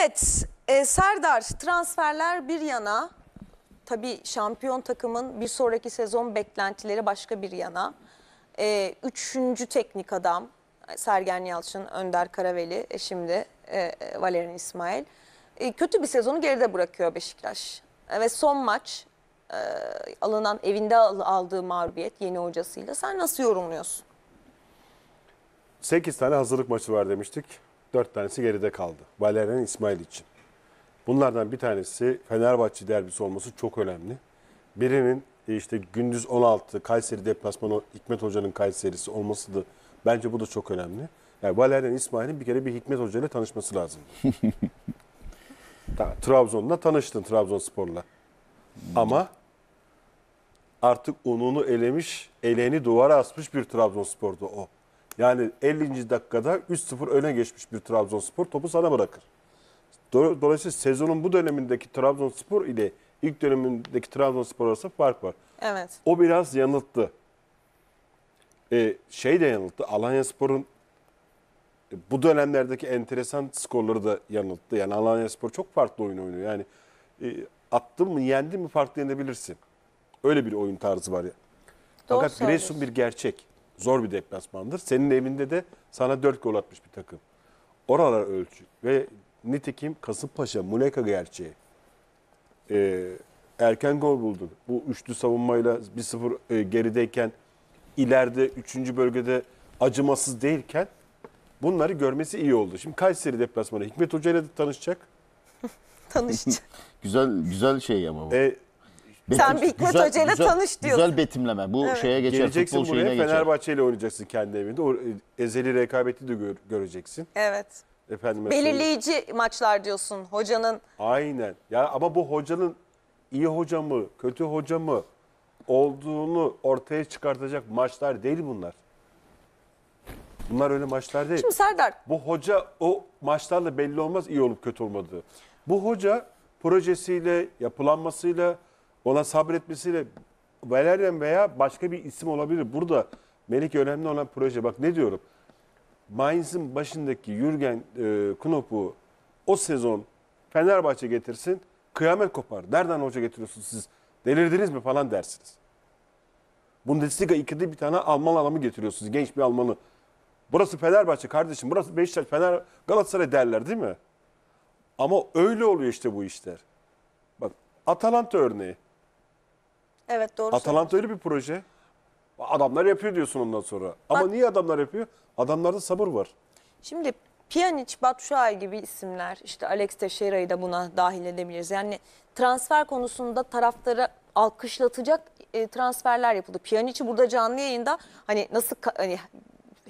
Evet e, Serdar transferler bir yana tabii şampiyon takımın bir sonraki sezon beklentileri başka bir yana. E, üçüncü teknik adam Sergen Yalçın, Önder Karaveli e, şimdi e, Valerian İsmail. E, kötü bir sezonu geride bırakıyor Beşiktaş. E, ve son maç e, alınan evinde aldığı mağlubiyet yeni hocasıyla sen nasıl yorumluyorsun? 8 tane hazırlık maçı var demiştik. Dört tanesi geride kaldı. Valerian İsmail için. Bunlardan bir tanesi Fenerbahçe derbisi olması çok önemli. Birinin e, işte gündüz 16 Kayseri deplasmanı Hikmet Hoca'nın Kayseri'si olması da bence bu da çok önemli. Yani Valerian İsmail'in bir kere bir Hikmet Hoca ile tanışması lazım. Trabzon'la tanıştın Trabzonspor'la. Ama artık ununu elemiş, eleni duvara asmış bir Trabzonspor'du o. Yani 50. dakikada 3-0 öne geçmiş bir Trabzonspor topu sana bırakır. Dolayısıyla sezonun bu dönemindeki Trabzonspor ile ilk dönemindeki Trabzonspor arasında fark var. Evet. O biraz yanılttı. Ee, şey de yanılttı. Alanya Spor'un e, bu dönemlerdeki enteresan skorları da yanılttı. Yani Alanya Spor çok farklı oyun oynuyor. Yani e, attın mı yendin mi farklı yenebilirsin. Öyle bir oyun tarzı var ya. Doğru Fakat Giresun bir gerçek. Zor bir deplasmandır. Senin evinde de sana 4 gol atmış bir takım. Oralar ölçü. Ve nitekim Kasımpaşa, Muleka gerçeği. Ee, erken gol buldun. Bu üçlü savunmayla 1-0 e, gerideyken ileride 3. bölgede acımasız değilken bunları görmesi iyi oldu. Şimdi Kayseri deplasmanı Hikmet Hoca ile de tanışacak. Tanışacak. güzel güzel şey ama bu. E, sen bir Hikmet güzel, Hoca ile güzel, tanış diyorsun. Güzel betimleme. Bu evet. şeye geçer. Geleceksin futbol buraya Fenerbahçe ile oynayacaksın kendi evinde. O e, ezeli rekabeti de göreceksin. Evet. Efendim, Belirleyici söyleyeyim. maçlar diyorsun hocanın. Aynen. Ya ama bu hocanın iyi hoca mı, kötü hoca mı olduğunu ortaya çıkartacak maçlar değil bunlar. Bunlar öyle maçlar değil. Şimdi Serdar. Bu hoca o maçlarla belli olmaz iyi olup kötü olmadığı. Bu hoca projesiyle, yapılanmasıyla, ona sabretmesiyle Valerian veya başka bir isim olabilir. Burada Melek önemli olan proje. Bak ne diyorum. Mainz'in başındaki Jürgen e, Knop'u o sezon Fenerbahçe getirsin. Kıyamet kopar. Nereden hoca getiriyorsunuz siz? Delirdiniz mi falan dersiniz. Bundesliga 2'de bir tane Alman adamı getiriyorsunuz. Genç bir Almanı. Burası Fenerbahçe kardeşim. Burası Beşiktaş, Fener, Galatasaray derler değil mi? Ama öyle oluyor işte bu işler. Bak Atalanta örneği. Evet doğru Atalanta öyle bir proje. Adamlar yapıyor diyorsun ondan sonra. Ama niye adamlar yapıyor? Adamlarda sabır var. Şimdi Pjanic, Batshuayi gibi isimler işte Alex Teixeira'yı da buna dahil edebiliriz. Yani transfer konusunda taraftarı alkışlatacak e, transferler yapıldı. Pjanic'i burada canlı yayında hani nasıl hani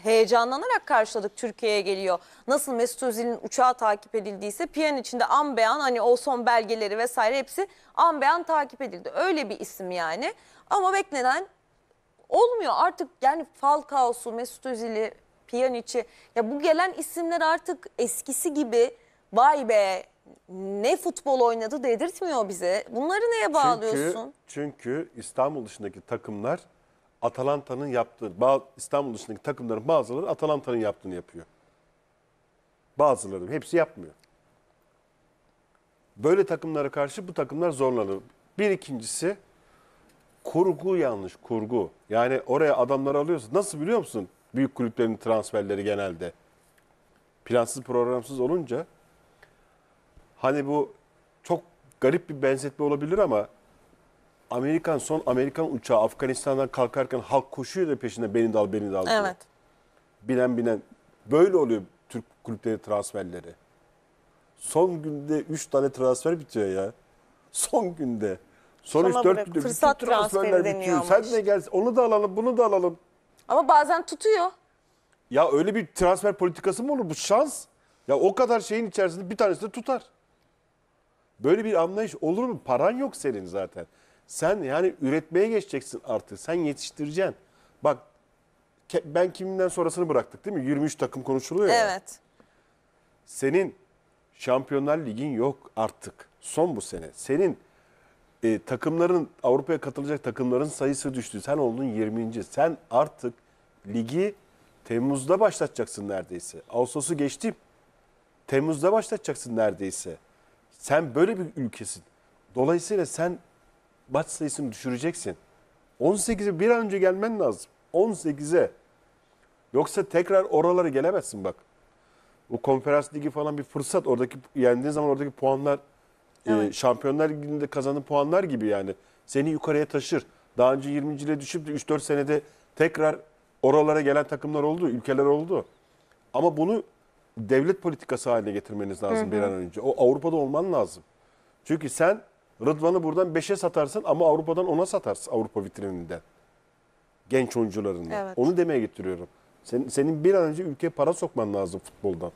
heyecanlanarak karşıladık Türkiye'ye geliyor. Nasıl Mesut Özil'in uçağı takip edildiyse Piyan içinde an hani o son belgeleri vesaire hepsi an takip edildi. Öyle bir isim yani ama beklenen olmuyor artık yani Falcao'su, Mesut Özil'i, piyan içi. ya bu gelen isimler artık eskisi gibi vay be ne futbol oynadı dedirtmiyor bize. Bunları neye bağlıyorsun? Çünkü, çünkü İstanbul dışındaki takımlar Atalanta'nın yaptığı, İstanbul dışındaki takımların bazıları Atalanta'nın yaptığını yapıyor. Bazıları, hepsi yapmıyor. Böyle takımlara karşı bu takımlar zorlanır. Bir ikincisi kurgu yanlış, kurgu. Yani oraya adamları alıyorsun. Nasıl biliyor musun? Büyük kulüplerin transferleri genelde. Plansız, programsız olunca hani bu çok garip bir benzetme olabilir ama Amerikan son Amerikan uçağı Afganistan'dan kalkarken halk koşuyor da peşinde beni dal beni dal. Diyor. Evet. Binen binen. Böyle oluyor Türk kulüpleri transferleri. Son günde 3 tane transfer bitiyor ya. Son günde. Son 3-4 günde fırsat bütün transferler bitiyor. Sen de gel onu da alalım bunu da alalım. Ama bazen tutuyor. Ya öyle bir transfer politikası mı olur bu şans? Ya o kadar şeyin içerisinde bir tanesi de tutar. Böyle bir anlayış olur mu? Paran yok senin zaten. Sen yani üretmeye geçeceksin artık. Sen yetiştireceksin. Bak ben kimden sonrasını bıraktık değil mi? 23 takım konuşuluyor ya. Evet. Senin Şampiyonlar Ligin yok artık. Son bu sene. Senin e, takımların Avrupa'ya katılacak takımların sayısı düştü. Sen oldun 20. Sen artık ligi Temmuz'da başlatacaksın neredeyse. Ağustos'u geçti. Temmuz'da başlatacaksın neredeyse. Sen böyle bir ülkesin. Dolayısıyla sen maç sayısını düşüreceksin. 18'e bir an önce gelmen lazım. 18'e. Yoksa tekrar oralara gelemezsin bak. Bu konferans ligi falan bir fırsat. Oradaki yendiğin zaman oradaki puanlar e, evet. e, şampiyonlar liginde kazandığın puanlar gibi yani. Seni yukarıya taşır. Daha önce 20. ile düşüp de 3-4 senede tekrar oralara gelen takımlar oldu, ülkeler oldu. Ama bunu devlet politikası haline getirmeniz lazım hı hı. bir an önce. O Avrupa'da olman lazım. Çünkü sen Rıdvan'ı buradan 5'e satarsın ama Avrupa'dan 10'a satarsın Avrupa vitrininden. Genç oyuncularından. Evet. Onu demeye getiriyorum. Senin, senin bir an önce ülkeye para sokman lazım futboldan.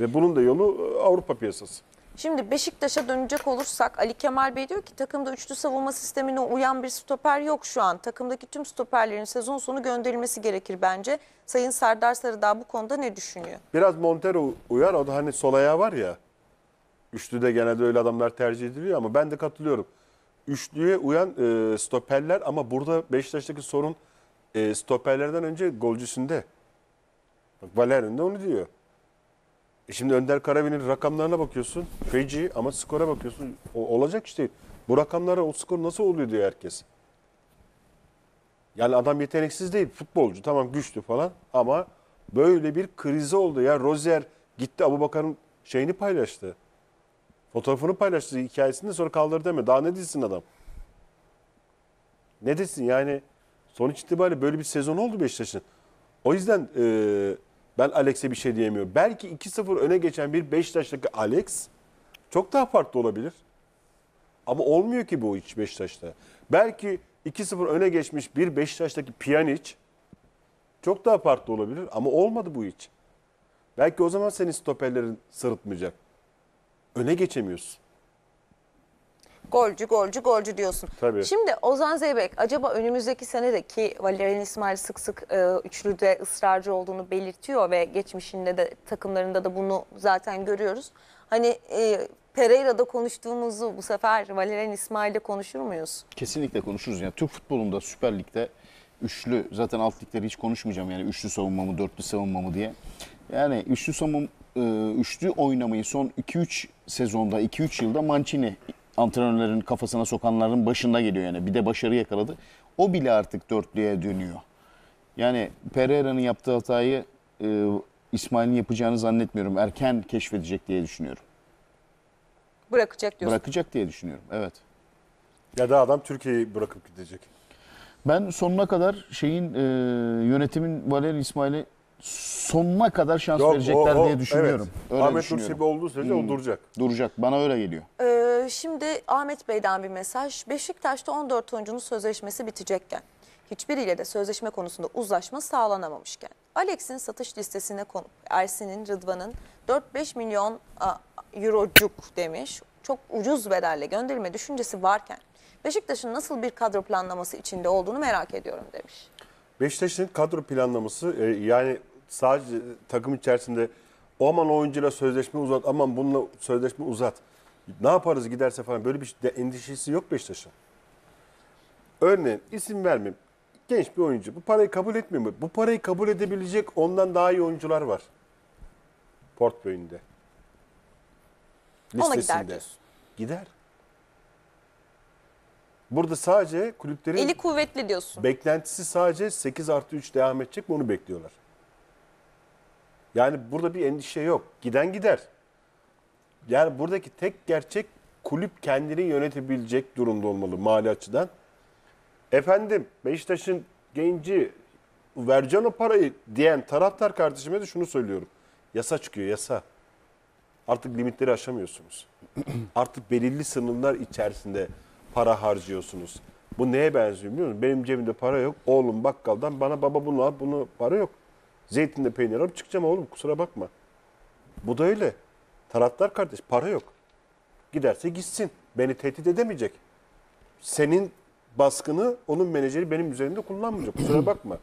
Ve bunun da yolu e, Avrupa piyasası. Şimdi Beşiktaş'a dönecek olursak Ali Kemal Bey diyor ki takımda üçlü savunma sistemine uyan bir stoper yok şu an. Takımdaki tüm stoperlerin sezon sonu gönderilmesi gerekir bence. Sayın Serdar Sarıdağ bu konuda ne düşünüyor? Biraz Montero uyar o da hani sol ayağı var ya Üçlü de genelde öyle adamlar tercih ediliyor ama ben de katılıyorum. Üçlüye uyan e, stoperler ama burada Beşiktaş'taki sorun e, stoperlerden önce golcüsünde. Bak Valerian de onu diyor. E şimdi Önder Karabin'in rakamlarına bakıyorsun. Feci ama skora bakıyorsun. O, olacak işte. Bu rakamlara o skor nasıl oluyor diyor herkes. Yani adam yeteneksiz değil. Futbolcu tamam güçlü falan ama böyle bir krize oldu ya. Rozier gitti Abu Bakar'ın şeyini paylaştı. Fotoğrafını paylaştı hikayesinde sonra kaldırdı demiyor. Daha ne desin adam? Ne desin yani sonuç itibariyle böyle bir sezon oldu Beşiktaş'ın. O yüzden e, ben Alex'e bir şey diyemiyorum. Belki 2-0 öne geçen bir Beşiktaş'taki Alex çok daha farklı olabilir. Ama olmuyor ki bu hiç Beşiktaş'ta. Belki 2-0 öne geçmiş bir Beşiktaş'taki Pjanic çok daha farklı olabilir ama olmadı bu hiç. Belki o zaman senin stoperlerin sırıtmayacak öne geçemiyorsun. Golcü, golcü, golcü diyorsun. Tabii. Şimdi Ozan Zeybek acaba önümüzdeki senedeki Valerian İsmail sık sık e, üçlüde ısrarcı olduğunu belirtiyor ve geçmişinde de takımlarında da bunu zaten görüyoruz. Hani e, Pereira'da konuştuğumuzu bu sefer Valerian İsmail'de konuşur muyuz? Kesinlikle konuşuruz. Yani Türk futbolunda Süper Lig'de üçlü zaten alt ligleri hiç konuşmayacağım yani üçlü savunmamı dörtlü savunmamı diye. Yani üçlü savun, e, üçlü oynamayı son 2-3 sezonda, 2-3 yılda Mancini antrenörlerin kafasına sokanların başında geliyor yani. Bir de başarı yakaladı. O bile artık dörtlüye dönüyor. Yani Pereira'nın yaptığı hatayı e, İsmail'in yapacağını zannetmiyorum. Erken keşfedecek diye düşünüyorum. Bırakacak diyorsun. Bırakacak diye düşünüyorum. Evet. Ya da adam Türkiye'yi bırakıp gidecek. Ben sonuna kadar şeyin e, yönetimin Valeri İsmail'i sonuna kadar şans Yok, verecekler o- diye düşünüyorum. Evet. Öyle Ahmet düşünüyorum. Nursebi olduğu sürece o hmm. duracak. Duracak bana öyle geliyor. Ee, şimdi Ahmet Bey'den bir mesaj. Beşiktaş'ta 14 oyuncunun sözleşmesi bitecekken, hiçbiriyle de sözleşme konusunda uzlaşma sağlanamamışken, Alex'in satış listesine konup Ersin'in, Rıdvan'ın 4-5 milyon a, eurocuk demiş, çok ucuz bedelle gönderme düşüncesi varken, Beşiktaş'ın nasıl bir kadro planlaması içinde olduğunu merak ediyorum demiş. Beşiktaş'ın kadro planlaması e, yani Sadece takım içerisinde o aman oyuncuyla sözleşme uzat, aman bununla sözleşme uzat. Ne yaparız giderse falan böyle bir şey, endişesi yok Beşiktaş'ın. Örneğin isim vermeyeyim. Genç bir oyuncu. Bu parayı kabul etmiyor mu? Bu parayı kabul edebilecek ondan daha iyi oyuncular var. Portföyünde. Listesinde. Ona gider Gider. Burada sadece kulüplerin... Eli kuvvetli diyorsun. Beklentisi sadece 8 artı 3 devam edecek mi onu bekliyorlar. Yani burada bir endişe yok. Giden gider. Yani buradaki tek gerçek kulüp kendini yönetebilecek durumda olmalı mali açıdan. Efendim Beşiktaş'ın genci vereceğim o parayı diyen taraftar kardeşime de şunu söylüyorum. Yasa çıkıyor yasa. Artık limitleri aşamıyorsunuz. Artık belirli sınırlar içerisinde para harcıyorsunuz. Bu neye benziyor biliyor musun? Benim cebimde para yok. Oğlum bakkaldan bana baba bunu al bunu para yok. Zeytinle peynir alıp çıkacağım oğlum kusura bakma. Bu da öyle. Taraftar kardeş para yok. Giderse gitsin. Beni tehdit edemeyecek. Senin baskını onun menajeri benim üzerinde kullanmayacak. Kusura bakma.